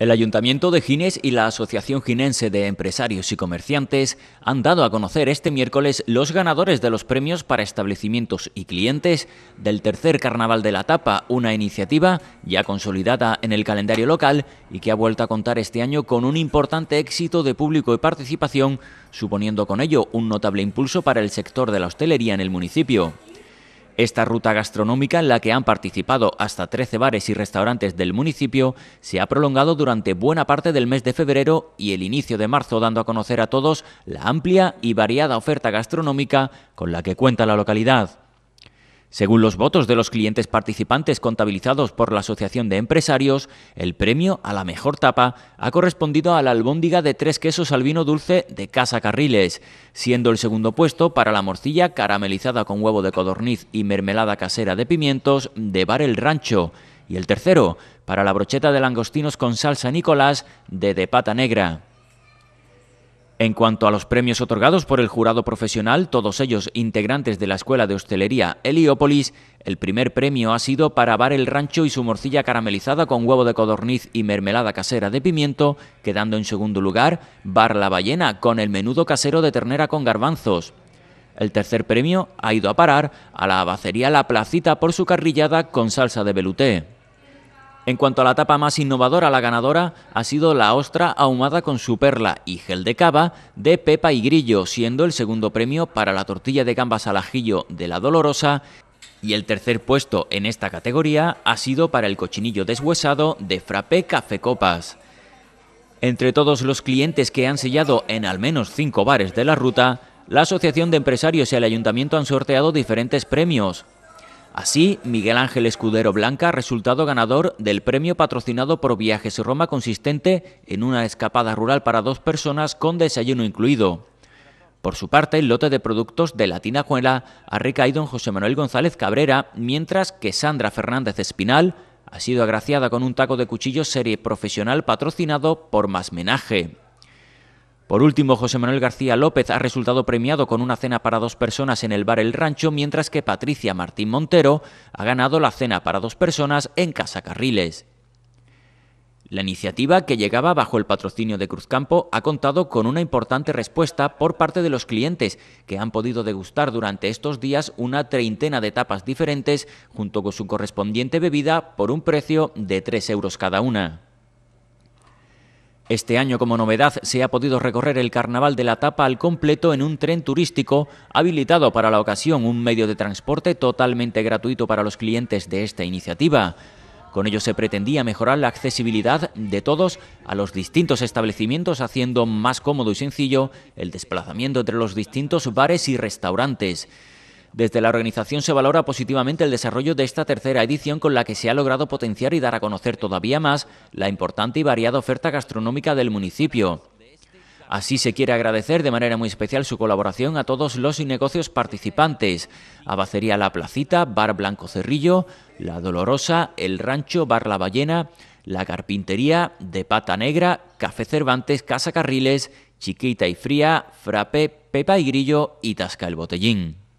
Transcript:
El Ayuntamiento de Gines y la Asociación Ginense de Empresarios y Comerciantes han dado a conocer este miércoles los ganadores de los premios para establecimientos y clientes del tercer Carnaval de la Tapa, una iniciativa ya consolidada en el calendario local y que ha vuelto a contar este año con un importante éxito de público y participación, suponiendo con ello un notable impulso para el sector de la hostelería en el municipio. Esta ruta gastronómica, en la que han participado hasta 13 bares y restaurantes del municipio, se ha prolongado durante buena parte del mes de febrero y el inicio de marzo, dando a conocer a todos la amplia y variada oferta gastronómica con la que cuenta la localidad. Según los votos de los clientes participantes contabilizados por la Asociación de Empresarios, el premio a la mejor tapa ha correspondido a la albóndiga de tres quesos al vino dulce de Casa Carriles, siendo el segundo puesto para la morcilla caramelizada con huevo de codorniz y mermelada casera de pimientos de Bar El Rancho, y el tercero para la brocheta de langostinos con salsa Nicolás de De Pata Negra. En cuanto a los premios otorgados por el jurado profesional, todos ellos integrantes de la Escuela de Hostelería Heliópolis, el primer premio ha sido para Bar el Rancho y su morcilla caramelizada con huevo de codorniz y mermelada casera de pimiento, quedando en segundo lugar Bar La Ballena con el menudo casero de ternera con garbanzos. El tercer premio ha ido a parar a la abacería La Placita por su carrillada con salsa de veluté. En cuanto a la tapa más innovadora, la ganadora ha sido la ostra ahumada con su perla y gel de cava de Pepa y Grillo, siendo el segundo premio para la tortilla de gambas al ajillo de la Dolorosa y el tercer puesto en esta categoría ha sido para el cochinillo deshuesado de Frappé Café Copas. Entre todos los clientes que han sellado en al menos cinco bares de la ruta, la Asociación de Empresarios y el Ayuntamiento han sorteado diferentes premios. Así, Miguel Ángel Escudero Blanca ha resultado ganador del premio patrocinado por Viajes Roma consistente en una escapada rural para dos personas con desayuno incluido. Por su parte, el lote de productos de la Juela ha recaído en José Manuel González Cabrera, mientras que Sandra Fernández Espinal ha sido agraciada con un taco de cuchillo serie profesional patrocinado por Masmenaje. Por último, José Manuel García López ha resultado premiado con una cena para dos personas en el bar El Rancho, mientras que Patricia Martín Montero ha ganado la cena para dos personas en Casa Carriles. La iniciativa, que llegaba bajo el patrocinio de Cruzcampo, ha contado con una importante respuesta por parte de los clientes, que han podido degustar durante estos días una treintena de tapas diferentes, junto con su correspondiente bebida, por un precio de 3 euros cada una. Este año, como novedad, se ha podido recorrer el carnaval de la tapa al completo en un tren turístico habilitado para la ocasión, un medio de transporte totalmente gratuito para los clientes de esta iniciativa. Con ello se pretendía mejorar la accesibilidad de todos a los distintos establecimientos, haciendo más cómodo y sencillo el desplazamiento entre los distintos bares y restaurantes. Desde la organización se valora positivamente el desarrollo de esta tercera edición con la que se ha logrado potenciar y dar a conocer todavía más la importante y variada oferta gastronómica del municipio. Así se quiere agradecer de manera muy especial su colaboración a todos los negocios participantes. Abacería La Placita, Bar Blanco Cerrillo, La Dolorosa, El Rancho, Bar La Ballena, La Carpintería, De Pata Negra, Café Cervantes, Casa Carriles, Chiquita y Fría, Frape, Pepa y Grillo y Tasca el Botellín.